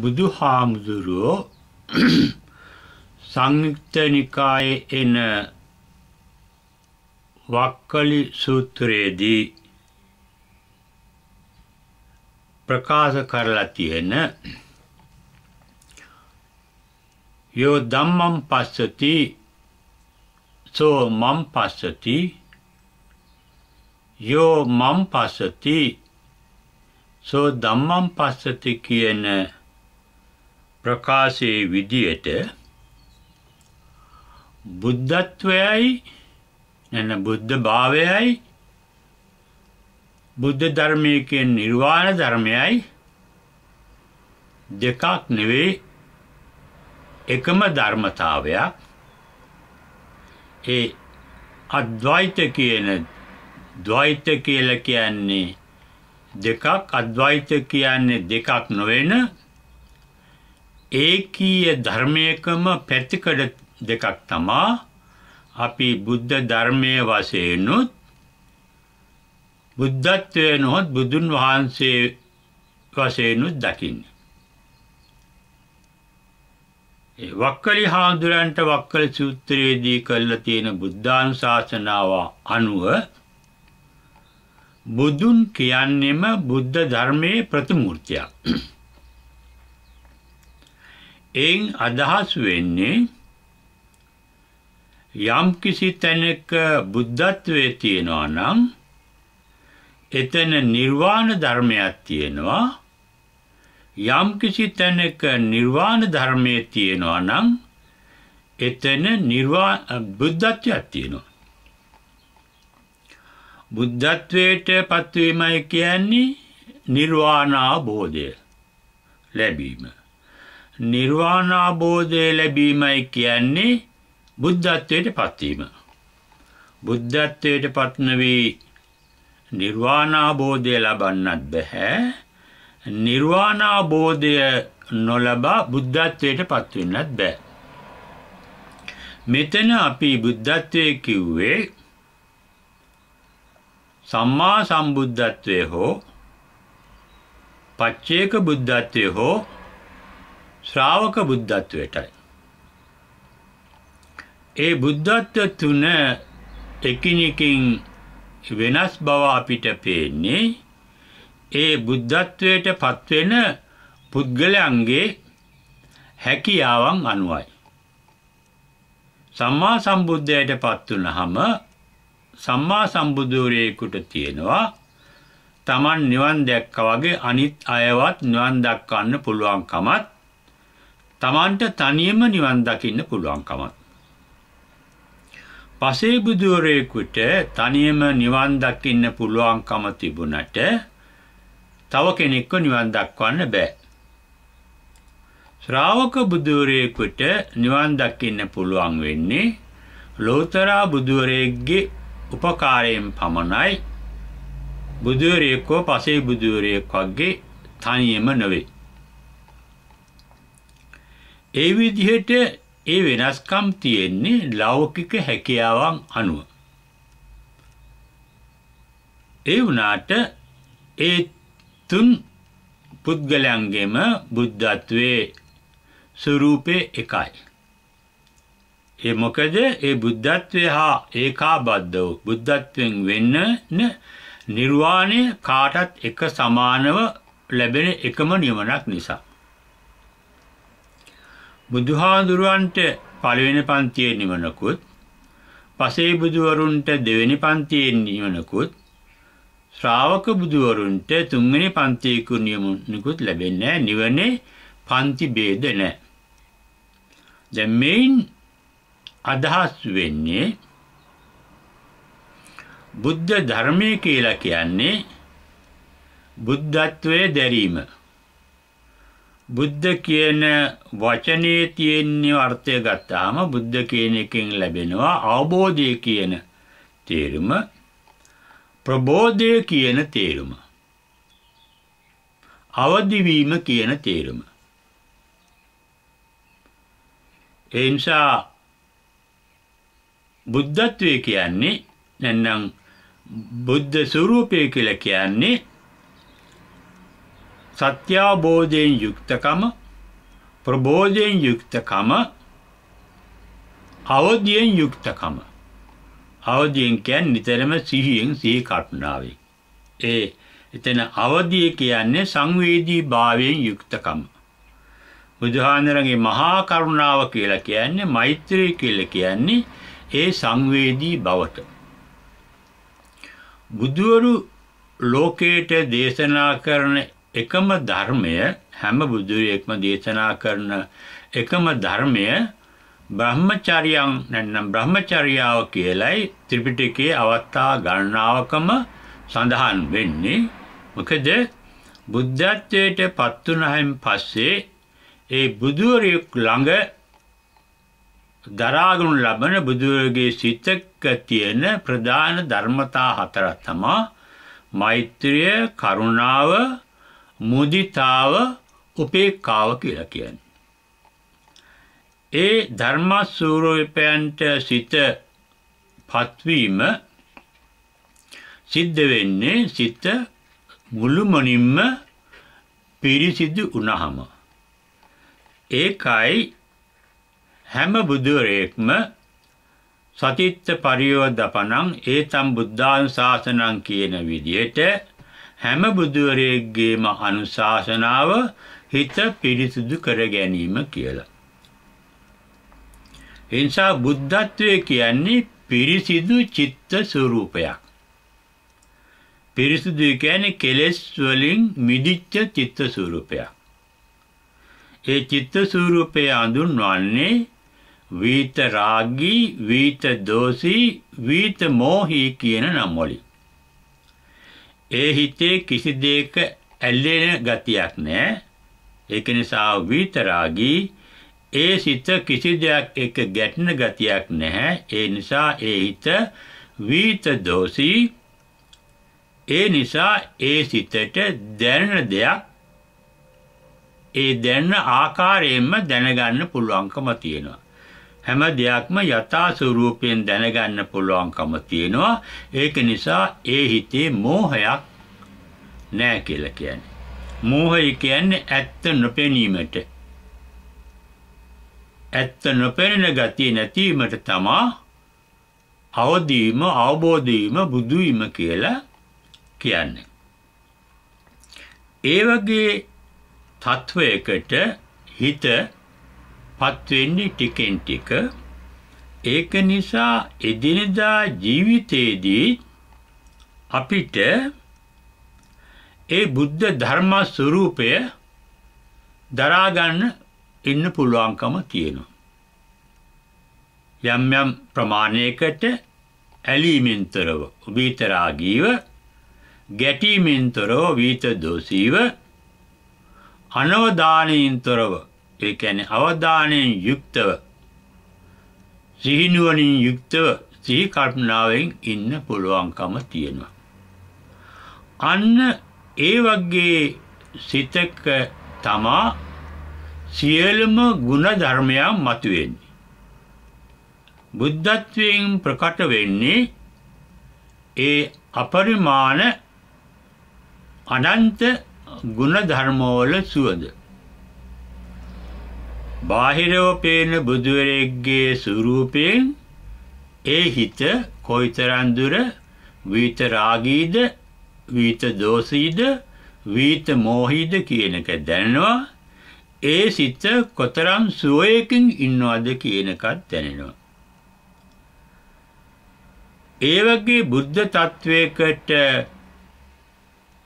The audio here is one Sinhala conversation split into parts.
බුදුහාමුදුරුවෝ සංයුක්ත නිකායේ එන වක්කලි සූත්‍රයේදී ප්‍රකාශ කරලා තියෙන යෝ ධම්මං පස්සති සෝ මම් පස්සති යෝ මම් පස්සති සෝ ධම්මං පස්සති කියන ප්‍රකාශයේ විදියට බුද්ධත්වයයි නැන බුද්ධ භාවයයි බුද්ධ ධර්මයේ කියන නිර්වාණ ධර්මයයි දෙකක් නෙවෙයි එකම ධර්මතාවයක් ඒ අද්වෛත කියන ද්වෛත කියලා කියන්නේ දෙකක් අද්වෛත කියන්නේ දෙකක් නොවන ඒකීය ධර්මයකම පැතිකඩ දෙකක් තමා අපි බුද්ධ ධර්මයේ වශයෙන්ුත් බුද්ධත්වයෙන් හොත් බුදුන් වහන්සේ වශයෙන්ුත් දකින්න. ඒ වක්කලි හාමුදුරන්ට වක්කල සූත්‍රයේදී කළ තියෙන බුද්ධානුශාසනාව අනුව බුදුන් කියන්නේම බුද්ධ ධර්මයේ ප්‍රතිමූර්තියක්. එයින් අදහස් වෙන්නේ යම් කිසි තැනක බුද්ධත්වයේ තියෙනවා නම් එතන නිර්වාණ ධර්මයක් තියෙනවා යම් කිසි තැනක නිර්වාණ ධර්මයේ තියෙනවා නම් එතන නිර්වාණ බුද්ධත්වයක් තියෙනවා බුද්ධත්වයට පත්වීමයි කියන්නේ නිර්වාණ අවබෝධය ලැබීම නිර්වාණ අවබෝධය ලැබීමයි කියන්නේ බුද්ධත්වයට පත්වීම. බුද්ධත්වයට පත්න වී නිර්වාණ අවබෝධය ලබන්නත් බෑ. නිර්වාණ අවබෝධය නොලබා බුද්ධත්වයට පත්වෙන්නත් බෑ. මෙතන අපි බුද්ධත්වයේ කිව්වේ සම්මා සම්බුද්ධත්වයේ හෝ පච්චේක බුද්ධත්වයේ හෝ ශ්‍රාවක බුද්ධත්වයටයි. ඒ බුද්ධත්ව තුන එකිනෙකින් වෙනස් බව අපිට පේන්නේ ඒ බුද්ධත්වයට පත්වෙන පුද්ගලයන්ගේ හැකියාවන් අනුවයි. සම්මා සම්බුද්ධයට පත් වුනහම සම්මා සම්බුදුරේකට තියෙනවා Taman නිවන් දැක්කා වගේ අනිත් අයවත් නිවන් දක්වන්න පුළුවන්කමත් තමන්ට තනියම නිවන් දකින්න පුළුවන්කමක්. පසේබුදුවරයෙකුට තනියම නිවන් දකින්න පුළුවන්කම තිබුණට තව කෙනෙක්ව නිවන් දක්වන්න බෑ. ශ්‍රාවක බුදුවරයෙකුට නිවන් දකින්න පුළුවන් වෙන්නේ ලෝතරා බුදුවරයෙක්ගේ උපකාරයෙන් පමණයි බුදුවරයෙක්ව පසේ බුදුවරයෙක් වගේ තනියම නොවේ. ඒ විදිහට ඒ වෙනස්කම් තියෙන්නේ ලෞකික හැකියාවන් අනුව. ඒ වුණාට ඒ තුන් පුද්ගලයන්ගේම බුද්ධත්වයේ ස්වરૂපේ එකයි. ඒ මොකද ඒ බුද්ධත්වය හා ඒකාබද්ධ වූ බුද්ධත්වයෙන් වෙන්න නිර්වාණය කාටත් එක සමානව ලැබෙන එකම නිවනක් නිසා. බුදුහාඳුරුවන්ට පළවෙනි පන්තියේ නිවනකුත් පසේ බුදුවරුන්ට දෙවෙනි පන්තියේ නිවනකුත් ශ්‍රාවක බුදුවරුන්ට තුන්වෙනි පන්තියේ නිවනකුත් ලැබෙන්නේ නිවනේ පන්ති ભેද නැහැ. දැන් මේන් අදහස් වෙන්නේ බුද්ධ ධර්මය කියලා කියන්නේ බුද්ධත්වයේ දැරීම බුද්ධ කියන වචනේ තියෙන්නේ අර්ථය ගත්තාම බුද්ධ කියන එකෙන් ලැබෙනවා අවබෝධය කියන තේරුම ප්‍රබෝධය කියන තේරුම අවදි වීම කියන තේරුම ඒ නිසා බුද්ධත්වයේ කියන්නේ නැත්නම් බුද්ධ ස්වરૂපය කියලා කියන්නේ සත්‍යාබෝධයෙන් යුක්තකම ප්‍රබෝධයෙන් යුක්තකම අවධියෙන් යුක්තකම අවධියෙන් කියන්නේ නිතරම සිහියෙන් සිහි කල්පනාවේ ඒ එතන අවධිය කියන්නේ සංවේදී භාවයෙන් යුක්තකම බුදුහාඳුනගේ මහා කරුණාව කියලා කියන්නේ මෛත්‍රිය කියලා කියන්නේ ඒ සංවේදී බවට බුදුවරු ලෝකයට දේශනා කරන එකම ධර්මය හැම බුදුරෙක්ම දේශනා කරන එකම ධර්මය බ්‍රහ්මචර්යයන් නැත්නම් බ්‍රහ්මචර්යාව කියලයි ත්‍රිපිටකයේ අවස්ථා ගණනාවකම සඳහන් වෙන්නේ මොකද බුද්ධත්වයට පත් වුණායින් පස්සේ ඒ බුදුරෙක් ළඟ දරාගනු ලබන බුදුරගේ සිතක තියෙන ප්‍රධාන ධර්මතා හතර තමයි මෛත්‍රිය කරුණාව මුදිතාව උපේක්ඛාව කියලා කියන්නේ. ඒ ධර්මස්වරූපයන්ට සිත පත්වීම සිද්ධ වෙන්නේ සිත මුළුමනින්ම පිරිසිදු වුණහම. ඒකයි හැම බුදුරෙක්ම සතිත්ත පරියෝධපණං ඒතම් බුද්ධාන් ශාසනං කියන විදිහට හැම බුදුවරයෙක්ගේම අනුශාසනාව හිත පිරිසුදු කර ගැනීම කියලා. එනිසා බුද්ධත්වය කියන්නේ පිරිසිදු චිත්ත ස්වરૂපයක්. පිරිසිදු කියන්නේ කෙලෙස් වලින් මිදිච්ච චිත්ත ස්වરૂපයක්. ඒ චිත්ත ස්වરૂපය හඳුන්වන්නේ වීත රාගී, වීත දෝෂී, වීත මෝහී කියන නම් වලින්. ඒ හිතේ කිසි දෙයක ඇල්ලෙන ගතියක් නැහැ. ඒක නිසා විතරාගී ඒ සිත කිසි දෙයක් එක්ක ගැටෙන ගතියක් නැහැ. ඒ නිසා ඒ හිත විත දෝෂී ඒ නිසා ඒ සිතට දැනෙන දෙයක් ඒ දැනෙන ආකාරයෙන්ම දැනගන්න පුළුවන්කම තියෙනවා. හැම දෙයක්ම යථා ස්වරූපයෙන් දැනගන්න පුළුවන්කම තියෙනවා. ඒක නිසා ඒ හිතේ මෝහයක් නැහැ කියලා කියන්නේ. මෝහය කියන්නේ ඇත්ත නොපෙනීමට. ඇත්ත නොපෙනෙන ගතිය නැතිවීමට තමයි අවදීම අවබෝධීම බුදු වීම කියලා කියන්නේ. ඒ වගේ තත්වයකට හිත පත්වෙන්නේ ටිකෙන් ටික. ඒක නිසා එදිනෙදා ජීවිතයේදී අපිට ඒ බුද්ධ ධර්ම ස්වરૂපය දරා ගන්න ඉන්න පුළුවන්කම තියෙනවා. යම් යම් ප්‍රමාණයකට ඇලීමෙන්තරව විතරාගීව ගැටීමෙන්තරව විත දෝෂීව අනවදානයෙන්තරව ඒ කියන්නේ අවධානයෙන් යුක්තව සිහිනුවණින් යුක්තව සිහි කල්පනාවෙන් ඉන්න පුළුවන්කම තියෙනවා. අන්න ඒ වගේ සිතක තමා සියලුම ගුණ ධර්මයන් මතුවෙන්නේ. බුද්ධත්වයෙන් ප්‍රකට වෙන්නේ ඒ අපරිමාණ අනන්ත ගුණ ධර්මවල සුවඳ. බාහිරව පේන බුදුරෙක්ගේ ස්වරූපයෙන් ඒ හිත කොයිතරම් දුර විිත රාගීද විිත දෝසීද විිත මෝහීද කියන එක දැනනවා ඒ සිත කොතරම් සුවයකින් ඉන්නවද කියන එකත් දැනෙනවා ඒ වගේ බුද්ධ තත්වයකට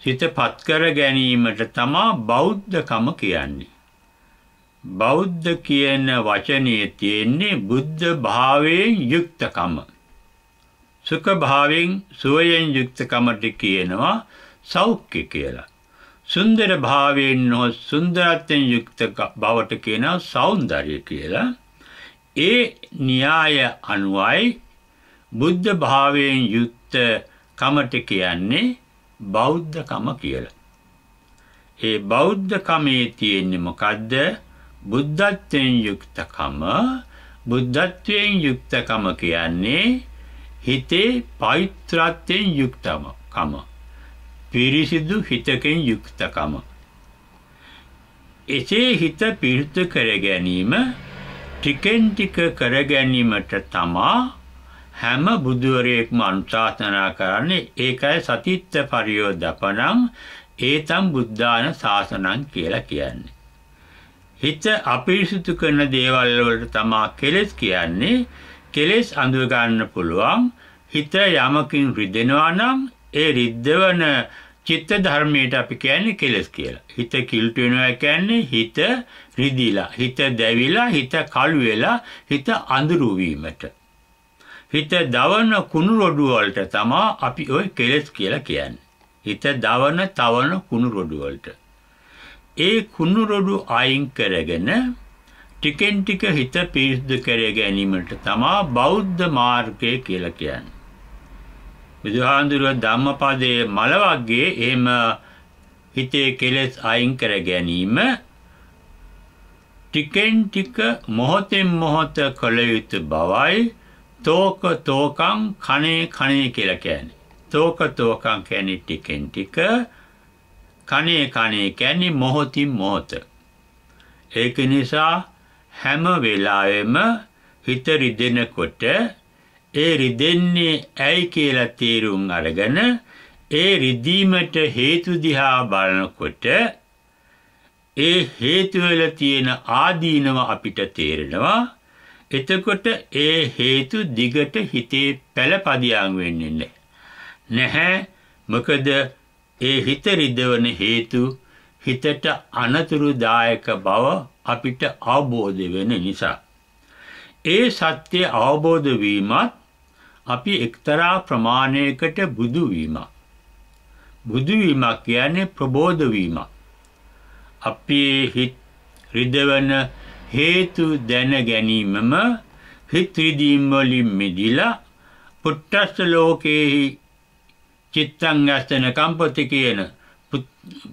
සිතපත් කර ගැනීමට තමා බෞද්ධකම කියන්නේ බෞද්ධ කියන වචනේ තියෙන්නේ බුද්ධ භාවයෙන් යුක්තකම. සුඛ භාවයෙන් සුවයෙන් යුක්තකමට කියනවා සෞඛ්‍ය කියලා. සුන්දර භාවයෙන් හෝ සුන්දරත්වයෙන් යුක්ත බවට කියනවා సౌందර්ය කියලා. ඒ න්‍යාය අනුවයි බුද්ධ භාවයෙන් යුක්ත කමට කියන්නේ බෞද්ධකම කියලා. ඒ බෞද්ධකමේ තියෙන්නේ මොකද්ද? බුද්ධත්වයෙන් යුක්තකම බුද්ධත්වයෙන් යුක්තකම කියන්නේ හිතේ පවිත්‍රත්වයෙන් යුක්තම කම පිරිසිදු හිතකින් යුක්තකම එසේ හිත පිරිසුදු කර ගැනීම ටිකෙන් ටික කර ගැනීමට තමා හැම බුදුවරයෙක්ම අනුශාසනා කරන්නේ ඒකයි සතිත්ත පරියෝදපණං ඒතම් බුද්ධාන ශාසනං කියලා කියන්නේ හිත අපිරිසුදු කරන දේවල් වලට තමා කෙලෙස් කියන්නේ. කෙලෙස් අඳුර ගන්න පුළුවන්. හිත යමකින් රිදෙනවා නම් ඒ රිද්දවන චිත්ත ධර්මයට අපි කියන්නේ කෙලස් කියලා. හිත කිලුට වෙනවා කියන්නේ හිත රිදිලා, හිත දැවිලා, හිත කළු වෙලා, හිත අඳුරු වීමට. හිත දවන කුණු රොඩු වලට තමයි අපි ওই කෙලස් කියලා කියන්නේ. හිත දවන, තවන කුණු රොඩු වලට. ඒ කුණු රොඩු අයින් කරගෙන ටිකෙන් ටික හිත පිරිසුදු කර ගැනීමට තමා බෞද්ධ මාර්ගය කියලා කියන්නේ. බුදුහාඳුරුව ධම්මපදයේ මල වර්ගයේ එහෙම හිතේ කෙලෙස් අයින් කර ගැනීම ටිකෙන් ටික මොහොතෙන් මොහොත කළ යුතු බවයි තෝක තෝකං කණේ කණේ කියලා කියන්නේ. තෝක තෝකං කියන්නේ ටිකෙන් ටික කනේ කනේ කියන්නේ මොහොතින් මොහොත. ඒක නිසා හැම වෙලාවෙම හිත රිදෙනකොට ඒ රිදෙන්නේ ඇයි කියලා තේරුම් අරගෙන ඒ රිදීමට හේතු දිහා බලනකොට ඒ හේතු වල තියෙන ආදීනව අපිට තේරෙනවා එතකොට ඒ හේතු දිගට හිතේ පළපදියම් වෙන්නේ නැහැ මොකද ඒ හිත රිදවන හේතු හිතට අනතුරුදායක බව අපිට අවබෝධ වෙන නිසා. ඒ සත්‍ය අවබෝධ වීමත් අපි එක්තරා ප්‍රමාණයකට බුදු වීමක්. බුදු වීමක් කියන්නේ ප්‍රබෝධ වීමක්. අපේ හිත රිදවන හේතු දැන ගැනීමම හිත රිදීම් වලින් මිදලා පුට්ටස්ස ලෝකේහි චිත්තං ඇසෙන කම්පති කියන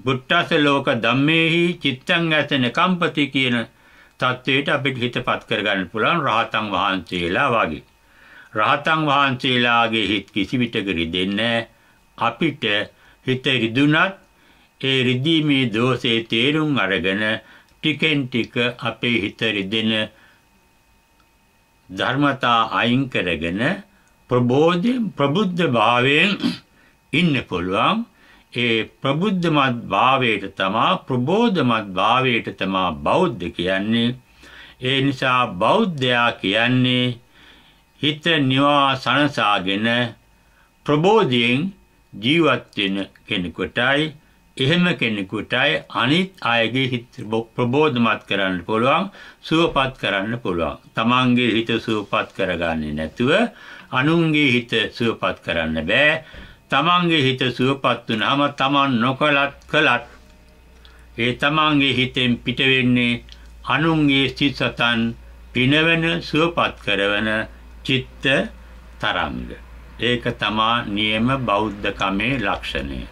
බුට්ටස ලෝක ධම්මේහි චිත්තං ඇසෙන කම්පති කියන தത്വයට අපිට හිතපත් කරගන්න පුළුවන් රහතන් වහන්සේලා වගේ. රහතන් වහන්සේලාගේ හිත කිසිවිටක රිදෙන්නේ අපිට හිත රිදුනත් ඒ රිදීමේ දෝෂේ තේරුම් අරගෙන ටිකෙන් ටික අපේ හිත රිදෙන ධර්මතා අයින් කරගෙන ප්‍රබෝධ ප්‍රබුද්ධ භාවයෙන් ඉන්න පුළුවන් ඒ ප්‍රබුද්ධමත් භාවයට තමා ප්‍රබෝධමත් භාවයට තමා බෞද්ධ කියන්නේ ඒ නිසා බෞද්ධයා කියන්නේ හිත නිවා සනසාගෙන ප්‍රබෝධයෙන් ජීවත් වෙන කෙනෙකුටයි එහෙම කෙනෙකුටයි අනිත් අයගේ හිත ප්‍රබෝධමත් කරන්න පුළුවන් සුවපත් කරන්න පුළුවන් තමන්ගේ හිත සුවපත් කරගන්නේ නැතුව අනුන්ගේ හිත සුවපත් කරන්න බෑ තමන්ගේ හිත සුවපත් වුනහම තමන් නොකලත් කළත් ඒ තමන්ගේ හිතෙන් පිට වෙන්නේ අනුන්ගේ සිත් සතන් පිනවන සුවපත් කරවන චිත්ත තරංග. ඒක තමා නියම බෞද්ධකමේ ලක්ෂණය.